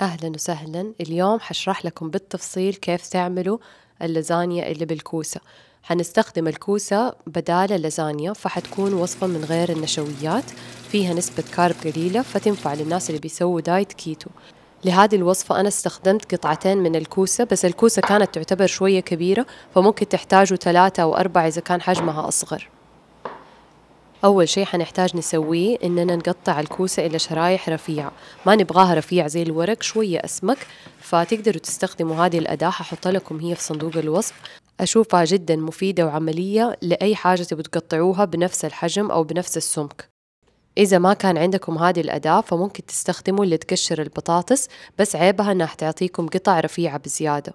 أهلا وسهلا اليوم حشرح لكم بالتفصيل كيف تعملوا اللازانيا اللي بالكوسة حنستخدم الكوسة بدال اللازانيا فحتكون وصفة من غير النشويات فيها نسبة كارب قليلة فتنفع للناس اللي بيسووا دايت كيتو لهذه الوصفة أنا استخدمت قطعتين من الكوسة بس الكوسة كانت تعتبر شوية كبيرة فممكن تحتاجوا ثلاثة أو أربعة إذا كان حجمها أصغر أول شيء حنحتاج نسويه إننا نقطع الكوسة إلى شرايح رفيعة ما نبغاها رفيعة زي الورق شوية أسمك فتقدروا تستخدموا هذه الأداة ححطها لكم هي في صندوق الوصف أشوفها جدا مفيدة وعملية لأي حاجة تبوا تقطعوها بنفس الحجم أو بنفس السمك إذا ما كان عندكم هذه الأداة فممكن تستخدموا اللي تقشر البطاطس بس عيبها إنها حتعطيكم قطع رفيعة بزيادة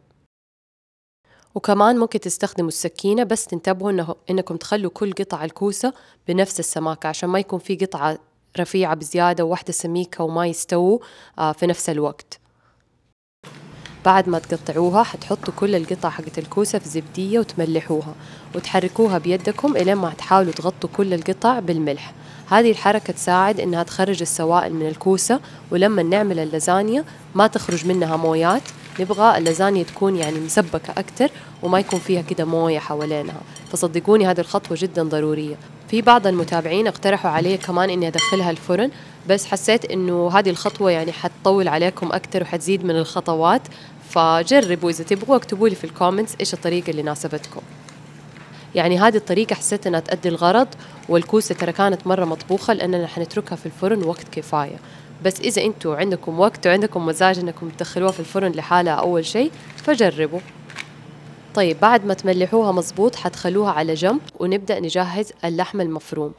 وكمان ممكن تستخدموا السكينة بس تنتبهوا إنه إنكم تخلوا كل قطع الكوسة بنفس السماكة عشان ما يكون في قطعة رفيعة بزيادة وواحدة سميكة وما يستووا آه، في نفس الوقت بعد ما تقطعوها حتحطوا كل القطع حقت الكوسة في زبدية وتملحوها وتحركوها بيدكم إلين ما تحاولوا تغطوا كل القطع بالملح هذه الحركة تساعد إنها تخرج السوائل من الكوسة ولما نعمل اللزانيا ما تخرج منها مويات نبغى اللزانيا تكون يعني مسبكه اكثر وما يكون فيها كده مويه حوالينها فصدقوني هذه الخطوه جدا ضروريه في بعض المتابعين اقترحوا علي كمان اني ادخلها الفرن بس حسيت انه هذه الخطوه يعني حتطول عليكم اكثر وحتزيد من الخطوات فجربوا اذا تبغوا اكتبوا لي في الكومنتس ايش الطريقه اللي ناسبتكم يعني هذه الطريقة حسيت إنها تأدي الغرض والكوسة ترى كانت مرة مطبوخة لأننا حنتركها في الفرن وقت كفاية بس اذا انتم عندكم وقت وعندكم مزاج انكم تدخلوها في الفرن لحالها اول شيء فجربوا طيب بعد ما تملحوها مظبوط حتخلوها على جنب ونبدأ نجهز اللحم المفروم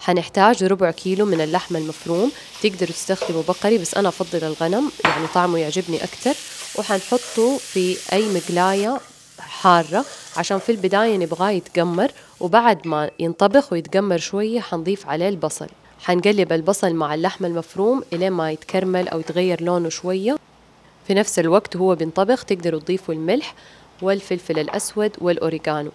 حنحتاج ربع كيلو من اللحم المفروم تقدروا تستخدموا بقري بس أنا أفضل الغنم يعني طعمه يعجبني أكتر وحنحطه في أي مقلاية حارة عشان في البداية نبغاه يتقمر وبعد ما ينطبخ ويتقمر شوية حنضيف عليه البصل حنقلب البصل مع اللحم المفروم إلى ما يتكرمل أو يتغير لونه شوية في نفس الوقت هو بينطبخ تقدروا تضيفوا الملح والفلفل الأسود والأوريجانو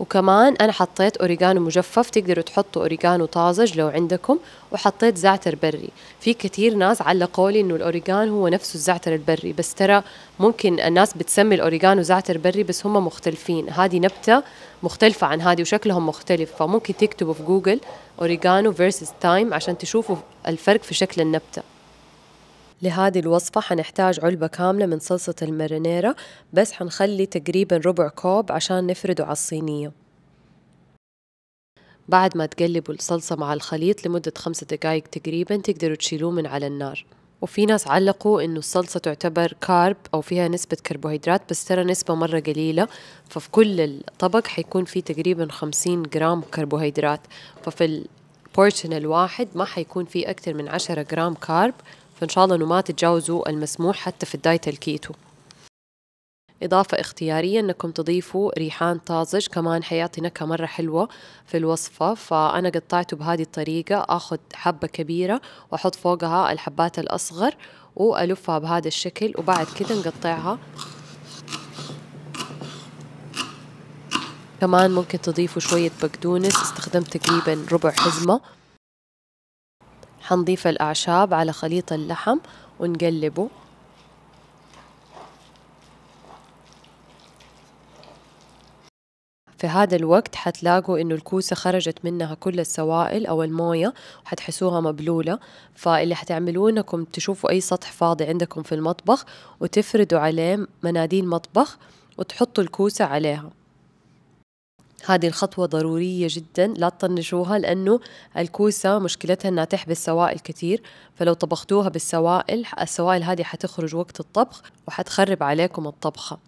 وكمان أنا حطيت أوريجانو مجفف تقدروا تحطوا أوريجانو طازج لو عندكم وحطيت زعتر بري في كثير ناس علقوا لي إنه الأوريجانو هو نفسه الزعتر البري بس ترى ممكن الناس بتسمي الأوريجانو زعتر بري بس هم مختلفين هذه نبتة مختلفة عن هذه وشكلهم مختلف فممكن تكتبوا في جوجل أوريجانو فيرسس تايم عشان تشوفوا الفرق في شكل النبته لهذه الوصفة حنحتاج علبة كاملة من صلصة المارينيرا بس حنخلي تقريبا ربع كوب عشان نفرده على الصينية بعد ما تقلبوا الصلصة مع الخليط لمدة خمسة دقايق تقريبا تقدروا تشيلوه من على النار وفي ناس علقوا انه الصلصة تعتبر كارب او فيها نسبة كربوهيدرات بس ترى نسبة مرة قليلة ففي كل الطبق حيكون في تقريبا خمسين جرام كربوهيدرات ففي البورشن الواحد ما حيكون في اكتر من عشرة جرام كارب فإن شاء الله أنه ما تتجاوزوا المسموح حتى في الدايت الكيتو إضافة اختيارية أنكم تضيفوا ريحان طازج كمان حيعطي نكهة مرة حلوة في الوصفة فأنا قطعته بهذه الطريقة أخذ حبة كبيرة وأحط فوقها الحبات الأصغر وألفها بهذا الشكل وبعد كده نقطعها كمان ممكن تضيفوا شوية بقدونس استخدمت تقريبا ربع حزمة حنضيف الأعشاب على خليط اللحم ونقلبه في هذا الوقت حتلاقوا انه الكوسه خرجت منها كل السوائل او المويه وحتحسوها مبلوله فاللي حتعملوه انكم تشوفوا اي سطح فاضي عندكم في المطبخ وتفردوا عليه مناديل مطبخ وتحطوا الكوسه عليها هذه الخطوة ضرورية جدا لا تطنشوها لأنه الكوسة مشكلتها أنها تحبس سوائل كثير فلو طبختوها بالسوائل السوائل هذه حتخرج وقت الطبخ وحتخرب عليكم الطبخة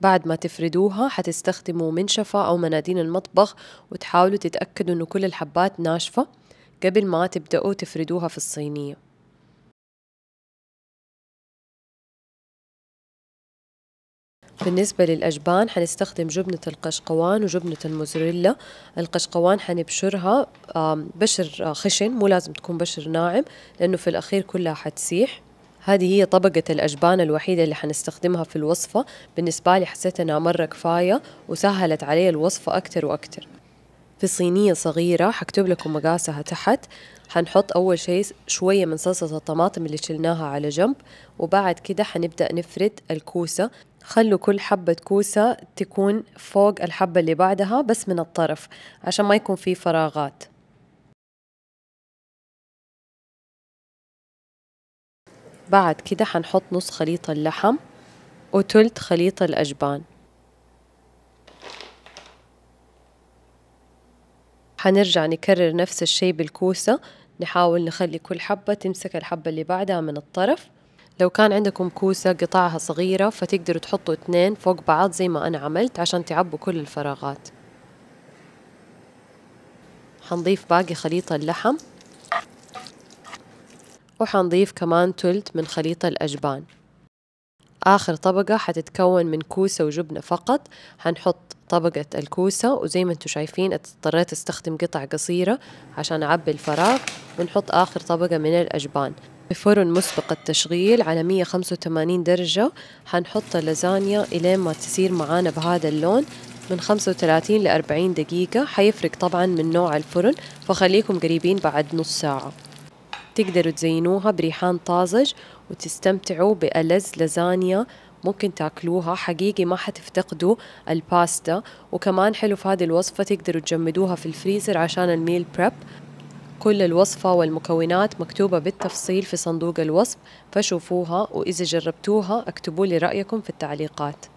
بعد ما تفردوها حتستخدموا منشفة أو مناديل المطبخ وتحاولوا تتأكدوا أنه كل الحبات ناشفة قبل ما تبدأوا تفردوها في الصينية بالنسبة للأجبان حنستخدم جبنة القشقوان وجبنة الموزريلا القشقوان حنبشرها بشر آه، خشن مو لازم تكون بشر ناعم لأنه في الأخير كلها حتسيح هذه هي طبقة الأجبان الوحيدة اللي حنستخدمها في الوصفة بالنسبة لي حسيت أنها مرة كفاية وسهلت علي الوصفة أكتر وأكتر في صينية صغيرة حكتب لكم مقاسها تحت حنحط أول شيء شوية من صلصة الطماطم اللي شلناها على جنب وبعد كده حنبدأ نفرد الكوسة خلوا كل حبة كوسة تكون فوق الحبة اللي بعدها بس من الطرف عشان ما يكون في فراغات بعد كده حنحط نص خليط اللحم وتلت خليط الأجبان حنرجع نكرر نفس الشيء بالكوسة نحاول نخلي كل حبة تمسك الحبة اللي بعدها من الطرف لو كان عندكم كوسة قطعها صغيرة فتقدروا تحطوا اتنين فوق بعض زي ما أنا عملت عشان تعبوا كل الفراغات حنضيف باقي خليط اللحم وحنضيف كمان تلت من خليط الأجبان آخر طبقة حتتكون من كوسة وجبنة فقط حنحط طبقة الكوسة وزي ما انتم شايفين اضطريت استخدم قطع قصيرة عشان أعبي الفراغ ونحط آخر طبقة من الأجبان بفرن مسبق التشغيل على 185 درجة حنحط اللازانيا إلين ما تصير معانا بهذا اللون من 35 ل 40 دقيقة حيفرق طبعا من نوع الفرن فخليكم قريبين بعد نص ساعة تقدروا تزينوها بريحان طازج وتستمتعوا بألز لازانيا ممكن تاكلوها حقيقي ما حتفتقدوا الباستا وكمان حلو في هذه الوصفة تقدروا تجمدوها في الفريزر عشان الميل بريب كل الوصفة والمكونات مكتوبة بالتفصيل في صندوق الوصف فشوفوها وإذا جربتوها اكتبوا لي رأيكم في التعليقات